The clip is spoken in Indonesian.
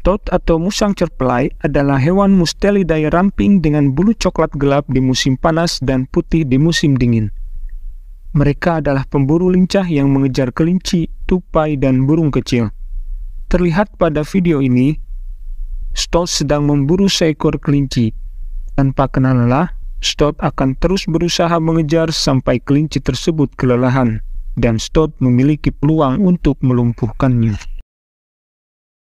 Stout atau musang cerpelai adalah hewan mustelidae ramping dengan bulu coklat gelap di musim panas dan putih di musim dingin. Mereka adalah pemburu lincah yang mengejar kelinci, tupai, dan burung kecil. Terlihat pada video ini, Stot sedang memburu seekor kelinci. Tanpa kenal lelah, Stot akan terus berusaha mengejar sampai kelinci tersebut kelelahan, dan Stot memiliki peluang untuk melumpuhkannya.